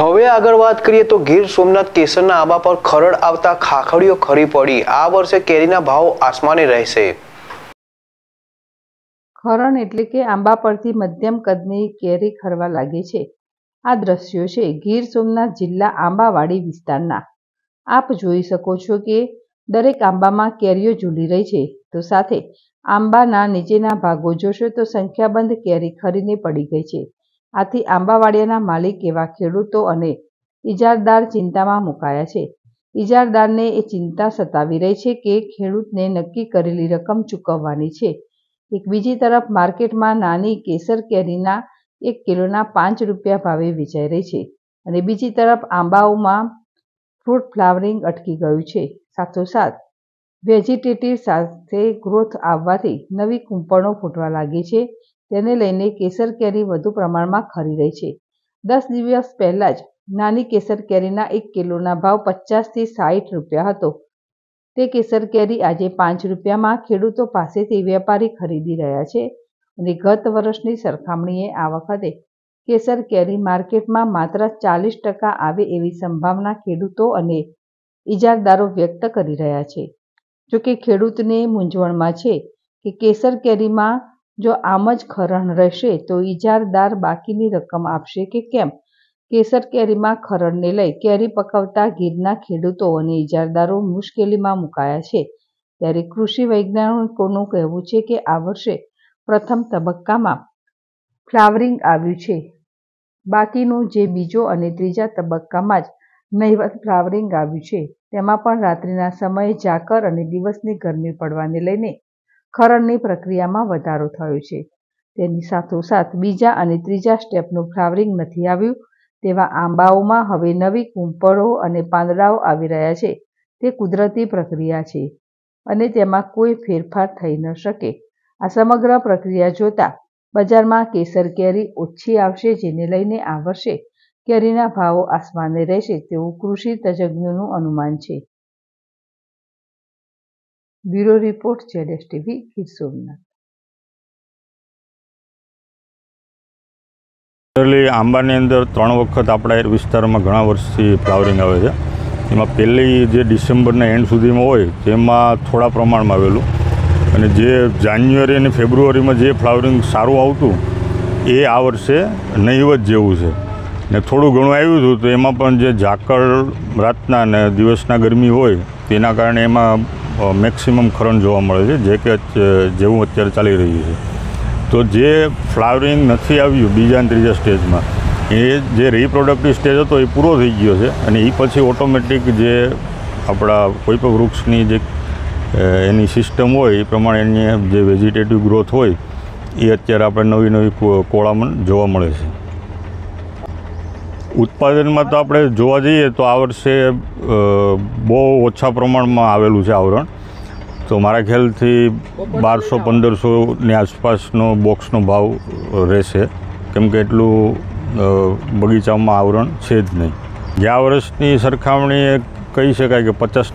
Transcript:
હવે આગળ વાત કરીએ તો ગીર સોમનાથ કેસરના આંબા પર ખરડ આવતા ખાખડીઓ ખરી પડી આ વર્ષે કેરીના ભાવ આસમાને રહેશે ખરણ એટલે કે આંબા પરથી મધ્યમ કદની કેરી ખરવા લાગી છે આ દ્રશ્યો છે ગીર સોમનાથ જિલ્લા આંબાવાડી વિસ્તારના આપ જોઈ શકો છો કે દરેક આંબામાં કેરીઓ ઝૂલી રહી છે તો સાથે આંબાના નીચેના ભાગો જોશો તો સંખ્યાબંધ કેરી ખરીને પડી ગઈ છે આથી આંબાવાડિયાના માલિક એવા ખેડૂતો અને ઇજારદાર ચિંતામાં મુકાયા છે ઇજારદારને એ ચિંતા સતાવી રહી છે કે ખેડૂતને નક્કી કરેલી રકમ ચૂકવવાની છે એક બીજી તરફ માર્કેટમાં નાની કેસર કેરીના એક કિલોના પાંચ રૂપિયા ભાવે વેચાઈ રહી છે અને બીજી તરફ આંબાઓમાં ફ્રૂટ ફ્લાવરિંગ અટકી ગયું છે સાથોસાથ વેજીટેટિવ સાથે ગ્રોથ આવવાથી નવી કૂંપણો ફૂટવા લાગી છે તેને લઈને કેસર કેરી વધુ પ્રમાણમાં ખરી રહી છે દસ દિવસ પહેલાં જ નાની કેસર કેરીના એક કિલોના ભાવ પચાસથી સાઠ રૂપિયા હતો તે કેસર કેરી આજે પાંચ રૂપિયામાં ખેડૂતો પાસેથી વેપારી ખરીદી રહ્યા છે અને ગત વર્ષની સરખામણીએ આ વખતે કેસર કેરી માર્કેટમાં માત્ર ચાલીસ ટકા આવે એવી સંભાવના ખેડૂતો અને ઇજારદારો વ્યક્ત કરી રહ્યા છે જોકે ખેડૂતને મૂંઝવણમાં છે કે કેસર કેરીમાં જો આમ જ ખરણ રહેશે તો ઇજારદાર બાકીની રકમ આપશે કે કેમ કેસર કેરીમાં ખરણને લઈ કેરી પકવતા ગીરના ખેડૂતો અને ઇજારદારો મુશ્કેલીમાં મુકાયા છે ત્યારે કૃષિ વૈજ્ઞાનિકોનું કહેવું છે કે આ વર્ષે પ્રથમ તબક્કામાં ફ્લાવરિંગ આવ્યું છે બાકીનું જે બીજો અને ત્રીજા તબક્કામાં જ નહિવત ફ્લાવરિંગ આવ્યું છે તેમાં પણ રાત્રિના સમયે ઝાકર અને દિવસની ગરમી પડવાને લઈને ખરણની પ્રક્રિયામાં વધારો થયો છે તેની સાથોસાથ બીજા અને ત્રીજા સ્ટેપનું ફ્લાવરિંગ નથી આવ્યું તેવા આંબાઓમાં હવે નવી કુંપળો અને પાંદડાઓ આવી રહ્યા છે તે કુદરતી પ્રક્રિયા છે અને તેમાં કોઈ ફેરફાર થઈ ન શકે આ સમગ્ર પ્રક્રિયા જોતાં બજારમાં કેસર કેરી ઓછી આવશે જેને લઈને આ વર્ષે કેરીના ભાવો આસમાને રહેશે તેવું કૃષિ તજજ્ઞોનું અનુમાન છે બ્યુરો રિપોર્ટ જેડેશ ટીવી ગીર સોમનાથ આંબાની અંદર ત્રણ વખત આપણા વિસ્તારમાં ઘણા વર્ષથી ફ્લાવરિંગ આવે છે એમાં પહેલી જે ડિસેમ્બરના એન્ડ સુધીમાં હોય તેમાં થોડા પ્રમાણમાં આવેલું અને જે જાન્યુઆરી અને ફેબ્રુઆરીમાં જે ફ્લાવરિંગ સારું આવતું એ આ વર્ષે નહીવત જેવું છે ને થોડું ઘણું આવ્યું હતું તો એમાં પણ જે ઝાકળ રાતના અને દિવસના ગરમી હોય તેના કારણે એમાં મેક્સિમમ ખરણ જોવા મળે છે જે કે જેવું અત્યારે ચાલી રહ્યું છે તો જે ફ્લાવરિંગ નથી આવ્યું બીજા ત્રીજા સ્ટેજમાં એ જે રિપ્રોડક્ટિવ સ્ટેજ હતો એ પૂરો થઈ ગયો છે અને એ પછી ઓટોમેટિક જે આપણા કોઈપણ વૃક્ષની જે એની સિસ્ટમ હોય એ પ્રમાણે એની જે વેજીટેટિવ ગ્રોથ હોય એ અત્યારે આપણે નવી નવી કોળામણ જોવા મળે છે ઉત્પાદનમાં તો આપણે જોવા જઈએ તો આ વર્ષે બહુ ઓછા પ્રમાણમાં આવેલું છે આવરણ તો મારા ખ્યાલથી બારસો પંદરસોની આસપાસનો બોક્સનો ભાવ રહેશે કેમ કે એટલું બગીચામાં આવરણ છે જ નહીં ગયા વર્ષની સરખામણીએ કહી શકાય કે પચાસ